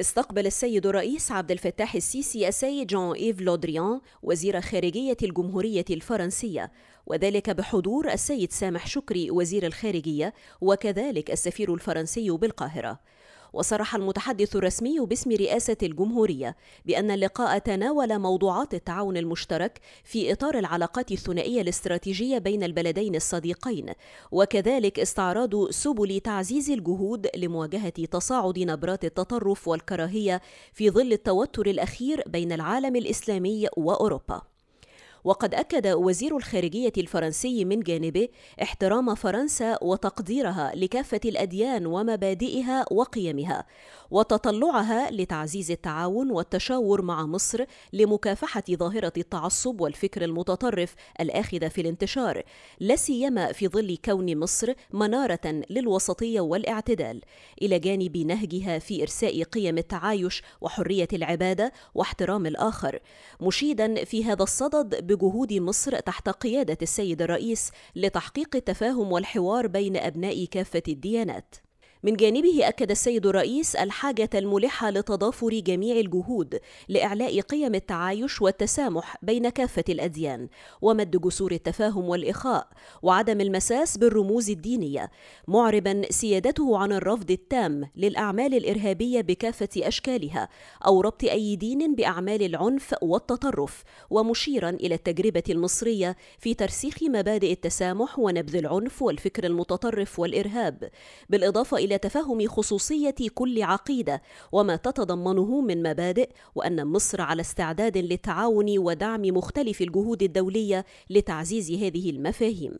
استقبل السيد الرئيس عبد الفتاح السيسي السيد جون إيف لودريان وزير خارجية الجمهورية الفرنسية وذلك بحضور السيد سامح شكري وزير الخارجية وكذلك السفير الفرنسي بالقاهرة وصرح المتحدث الرسمي باسم رئاسة الجمهورية بأن اللقاء تناول موضوعات التعاون المشترك في إطار العلاقات الثنائية الاستراتيجية بين البلدين الصديقين وكذلك استعراض سبل تعزيز الجهود لمواجهة تصاعد نبرات التطرف والكراهية في ظل التوتر الأخير بين العالم الإسلامي وأوروبا وقد أكد وزير الخارجية الفرنسي من جانبه احترام فرنسا وتقديرها لكافة الأديان ومبادئها وقيمها وتطلعها لتعزيز التعاون والتشاور مع مصر لمكافحة ظاهرة التعصب والفكر المتطرف الآخذ في الانتشار لا سيما في ظل كون مصر منارة للوسطية والاعتدال إلى جانب نهجها في إرساء قيم التعايش وحرية العبادة واحترام الآخر مشيدا في هذا الصدد بجهود مصر تحت قيادة السيد الرئيس لتحقيق التفاهم والحوار بين أبناء كافة الديانات من جانبه أكد السيد الرئيس الحاجة الملحة لتضافر جميع الجهود لإعلاء قيم التعايش والتسامح بين كافة الأديان ومد جسور التفاهم والإخاء وعدم المساس بالرموز الدينية معربا سيادته عن الرفض التام للأعمال الإرهابية بكافة أشكالها أو ربط أي دين بأعمال العنف والتطرف ومشيرا إلى التجربة المصرية في ترسيخ مبادئ التسامح ونبذ العنف والفكر المتطرف والإرهاب بالإضافة إلى تفهم خصوصية كل عقيدة وما تتضمنه من مبادئ وأن مصر على استعداد للتعاون ودعم مختلف الجهود الدولية لتعزيز هذه المفاهيم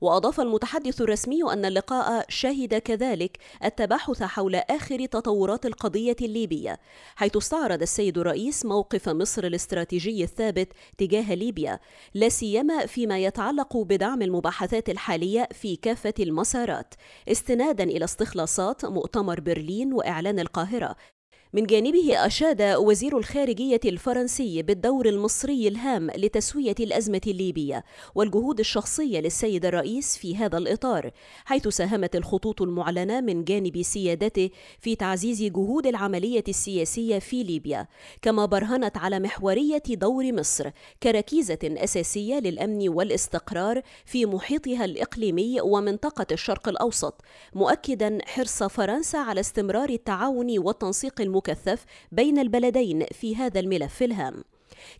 وأضاف المتحدث الرسمي أن اللقاء شهد كذلك التباحث حول آخر تطورات القضية الليبية حيث استعرض السيد الرئيس موقف مصر الاستراتيجي الثابت تجاه ليبيا لا سيما فيما يتعلق بدعم المباحثات الحالية في كافة المسارات استنادا إلى استخلاصات مؤتمر برلين وإعلان القاهرة من جانبه أشاد وزير الخارجية الفرنسي بالدور المصري الهام لتسوية الأزمة الليبية والجهود الشخصية للسيد الرئيس في هذا الإطار حيث ساهمت الخطوط المعلنة من جانب سيادته في تعزيز جهود العملية السياسية في ليبيا كما برهنت على محورية دور مصر كركيزة أساسية للأمن والاستقرار في محيطها الإقليمي ومنطقة الشرق الأوسط مؤكدا حرص فرنسا على استمرار التعاون والتنسيق المفيد المكثف بين البلدين في هذا الملف الهام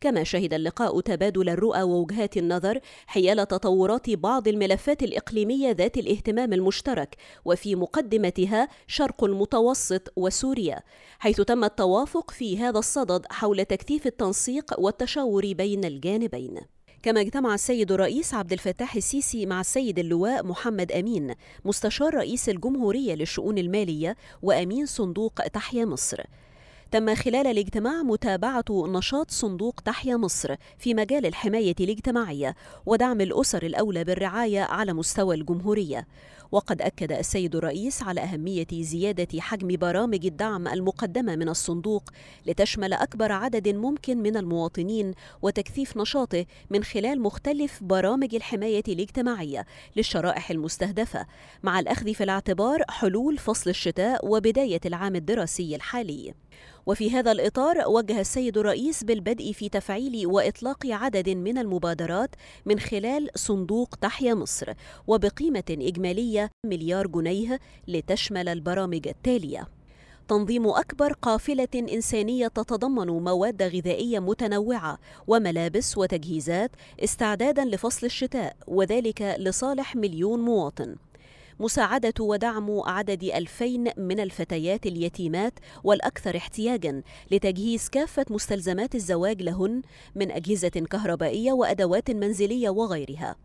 كما شهد اللقاء تبادل الرؤى ووجهات النظر حيال تطورات بعض الملفات الإقليمية ذات الاهتمام المشترك وفي مقدمتها شرق المتوسط وسوريا حيث تم التوافق في هذا الصدد حول تكثيف التنسيق والتشاور بين الجانبين كما اجتمع السيد الرئيس عبد الفتاح السيسي مع السيد اللواء محمد أمين مستشار رئيس الجمهورية للشؤون المالية وأمين صندوق تحيا مصر تم خلال الاجتماع متابعة نشاط صندوق تحيا مصر في مجال الحماية الاجتماعية ودعم الأسر الأولى بالرعاية على مستوى الجمهورية وقد أكد السيد الرئيس على أهمية زيادة حجم برامج الدعم المقدمة من الصندوق لتشمل أكبر عدد ممكن من المواطنين وتكثيف نشاطه من خلال مختلف برامج الحماية الاجتماعية للشرائح المستهدفة مع الأخذ في الاعتبار حلول فصل الشتاء وبداية العام الدراسي الحالي وفي هذا الإطار وجه السيد الرئيس بالبدء في تفعيل وإطلاق عدد من المبادرات من خلال صندوق تحيا مصر وبقيمة إجمالية مليار جنيه لتشمل البرامج التالية تنظيم أكبر قافلة إنسانية تتضمن مواد غذائية متنوعة وملابس وتجهيزات استعدادا لفصل الشتاء وذلك لصالح مليون مواطن مساعدة ودعم عدد ألفين من الفتيات اليتيمات والأكثر احتياجا لتجهيز كافة مستلزمات الزواج لهن من أجهزة كهربائية وأدوات منزلية وغيرها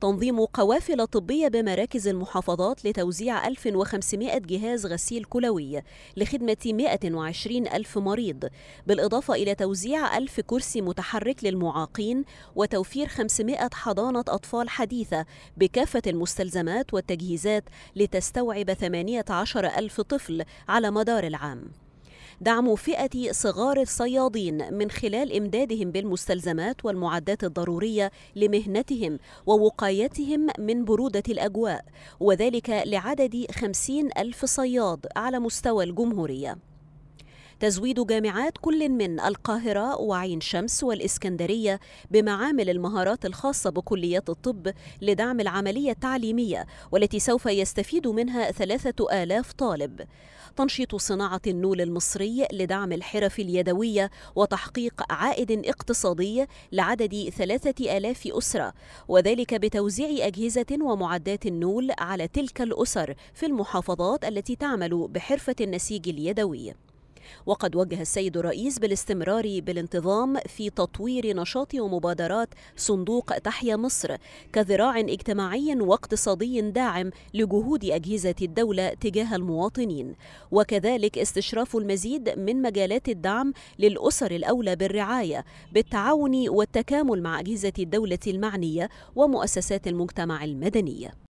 تنظيم قوافل طبية بمراكز المحافظات لتوزيع 1500 جهاز غسيل كلوي لخدمة 120 ألف مريض بالإضافة إلى توزيع 1000 كرسي متحرك للمعاقين وتوفير 500 حضانة أطفال حديثة بكافة المستلزمات والتجهيزات لتستوعب 18 ألف طفل على مدار العام دعم فئة صغار الصيادين من خلال إمدادهم بالمستلزمات والمعدات الضرورية لمهنتهم ووقايتهم من برودة الأجواء وذلك لعدد خمسين ألف صياد على مستوى الجمهورية تزويد جامعات كل من القاهرة وعين شمس والإسكندرية بمعامل المهارات الخاصة بكليات الطب لدعم العملية التعليمية والتي سوف يستفيد منها ثلاثة آلاف طالب تنشيط صناعة النول المصري لدعم الحرف اليدوية وتحقيق عائد اقتصادي لعدد ثلاثة آلاف أسرة وذلك بتوزيع أجهزة ومعدات النول على تلك الأسر في المحافظات التي تعمل بحرفة النسيج اليدوي وقد وجه السيد الرئيس بالاستمرار بالانتظام في تطوير نشاط ومبادرات صندوق تحيا مصر كذراع اجتماعي واقتصادي داعم لجهود أجهزة الدولة تجاه المواطنين وكذلك استشراف المزيد من مجالات الدعم للأسر الأولى بالرعاية بالتعاون والتكامل مع أجهزة الدولة المعنية ومؤسسات المجتمع المدني